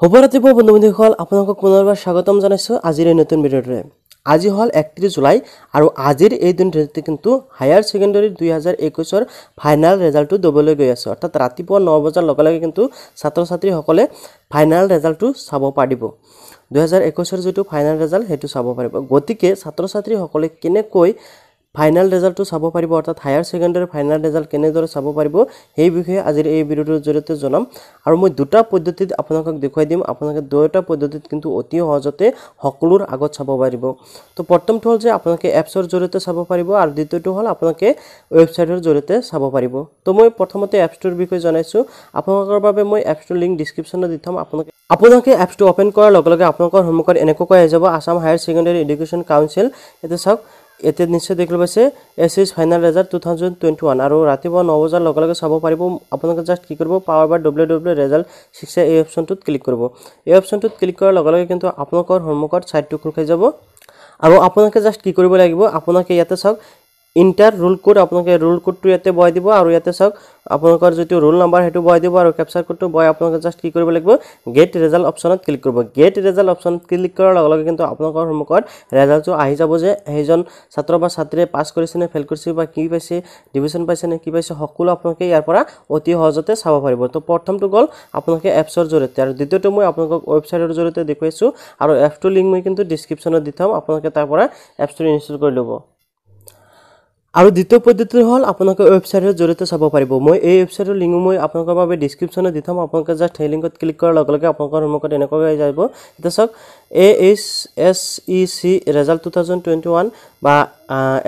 শুভ ৰাতিপুৱা বন্ধু বান্ধৱীসকল আপোনালোকক পুনৰবাৰ স্বাগতম জনাইছোঁ আজিৰ এই নতুন ভিডিঅ'টোৰে আজি হ'ল একত্ৰিছ জুলাই আৰু আজিৰ এই দিন তাৰিখটো কিন্তু হায়াৰ ছেকেণ্ডেৰী দুহেজাৰ একৈছৰ ফাইনেল ৰেজাল্টটো দবলৈ গৈ আছোঁ অৰ্থাৎ ৰাতিপুৱা ন বজাৰ লগে লগে কিন্তু ছাত্ৰ ছাত্ৰীসকলে ফাইনেল ৰেজাল্টটো চাব পাৰিব দুহেজাৰ একৈছৰ যিটো ফাইনেল ৰেজাল্ট সেইটো চাব পাৰিব গতিকে ছাত্ৰ ছাত্ৰীসকলে কেনেকৈ ফাইনেল ৰেজাল্টটো চাব পাৰিব অৰ্থাৎ হায়াৰ ছেকেণ্ডেৰী ফাইনেল ৰেজাল্ট কেনেদৰে চাব পাৰিব সেই বিষয়ে আজিৰ এই ভিডিঅ'টোৰ জৰিয়তে জনাম আৰু মই দুটা পদ্ধতিত আপোনালোকক দেখুৱাই দিম আপোনালোকে দুয়োটা পদ্ধতিত কিন্তু অতি সহজতে সকলোৰ আগত চাব পাৰিব তো প্ৰথমটো হ'ল যে আপোনালোকে এপছৰ জৰিয়তে চাব পাৰিব আৰু দ্বিতীয়টো হ'ল আপোনালোকে ৱেবছাইটৰ জৰিয়তে চাব পাৰিব তো মই প্ৰথমতে এপছটোৰ বিষয়ে জনাইছোঁ আপোনালোকৰ বাবে মই এপছটোৰ লিংক ডিছক্ৰিপশ্যনত দি থ'ম আপোনালোকে আপোনালোকে এপছটো অ'পেন কৰাৰ লগে লগে আপোনালোকৰ সন্মুখত এনেকুৱা কৈ আহি যাব Assam higher secondary education council চাওক এতিয়া নিশ্চয় দেখিলোঁ পাইছে S H final result two thousand twenty one আৰু ৰাতিপুৱা ন বজাৰ লগে লগে চাব পাৰিব আপোনালোকে জাষ্ট কি কৰিব পাৱাৰ বাৰ ডব্লিউ ডব্লিউ ৰেজাল্ট ছিক্স এই অপশ্যনটোত ক্লিক কৰিব এই অপশ্যনটোত ক্লিক কৰাৰ লগে লগে কিন্তু আপোনালোকৰ সন্মুখত চাইডটো খোল খাই যাব আৰু আপোনালোকে জাষ্ট কি কৰিব লাগিব আপোনালোকে ইয়াতে চাওক ইন্টার রুল কোড আপনাকে রুল কোডটো ইয়াতে বয় দিব আর ইয়াতে সব আপনার যদি রোল নাম্বার সেটা বয় দিব আর ক্যাপচার কোডটো বয় আপনাকে জাস্ট কি করবো লাগবে গেট রেজাল্ট অপশনত ক্লিক করব গেট রেজাল্ট অপশন ক্লিক করার কিন্তু আপনার সম্মুখত রেজাল্টো আহি যাব যে সেইজন ছাত্র বা ছাত্রীয় পাস করেছে ফেল করেছে বা কি পাইছে ডিভিশন পাইছে কি পাইছে সকল আপনাকে ইয়ারপরা অতি সহজতে চাব পাৰিব তো প্রথমটা গল আপনাকে এপসর জড়িয়ে আর দ্বিতীয়টা মই আপনার ওয়েবসাইটের জড়িয়ে দেখাইছো আর এপসটোর লিঙ্ক মই কিন্তু ডিসক্রিপশনত দি থাম আপনাকে তারপরে এপসটো ইনস্টল করে লোক আৰু দ্বিতীয় পদ্ধতিটো হ'ল আপোনালোকে ৱেবছাইটৰ জৰিয়তে চাব পাৰিব মই এই ৱেবছাইটৰ লিংক মই আপোনালোকৰ বাবে ডিছক্ৰিপশ্যনত দি থ'ম আপোনালোকে জাষ্ট সেই লিংকত ক্লিক কৰাৰ লগে লগে আপোনালোকৰ সন্মুখত এনেকুৱাকৈ যাব এতিয়া চাওক A H S E C result two thousand twenty one বা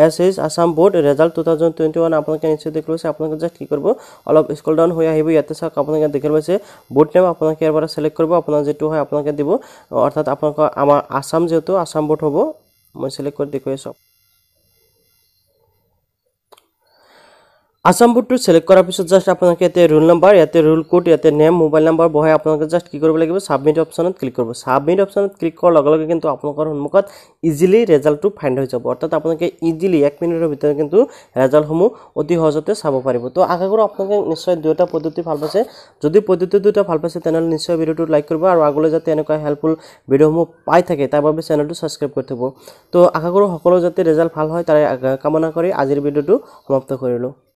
S H Assam board result two thousand twenty one আপোনালোকে নিশ্চয় দেখি পাইছে আপোনালোকে জাষ্ট কি কৰিব অলপ স্কুল ডাউন হৈ আহিব ইয়াতে চাওক আপোনালোকে দেখি পাইছে বৰ্ড নেম আপোনালোকে ইয়াৰ পৰা চিলেক্ট কৰিব আপোনাৰ যিটো হয় আপোনালোকে দিব অৰ্থাৎ আপোনালোকৰ আমাৰ আছাম যিহেতু আছাম বৰ্ড হ'ব মই চিলেক্ট কৰি দেখুৱাই চাওক আসাম বোর্ডটো সিলেক্ট করার পিছত জাস্ট আপনাকে এতে রোল নাম্বার এতে রোল কোড এতে নেম মোবাইল নাম্বার বহাই আপনাকে জাস্ট কি করব লাগবে সাবমিট অপশনত ক্লিক করব সাবমিট অপশনত ক্লিক করার লগে লগে কিন্তু আপনার সম্মুখত ইজিলি রেজাল্ট ফাইন্ড হয়ে যাব অর্থাৎ আপনাকে ইজিলি এক মিনিটের ভিতরে কিন্তু রেজাল্ট সমূহ অতি সহজতে চাব পারিব তো আগা করে আপনাকে নিশ্চয় দুটা পদ্ধতি ভাল পাইছে যদি পদ্ধতি দুটা ভাল পাইছে তাহলে নিশ্চয় ভিডিওটি লাইক করব আর আগলে যাতে এনেকা হেল্পফুল ভিডিও সমূহ পাই থাকে তার বাবে চ্যানেলটি সাবস্ক্রাইব করে থাকব তো আগা করে সকল যাতে রেজাল্ট ভাল হয় তার কামনা করে আজির ভিডিওটি সমাপ্ত করলো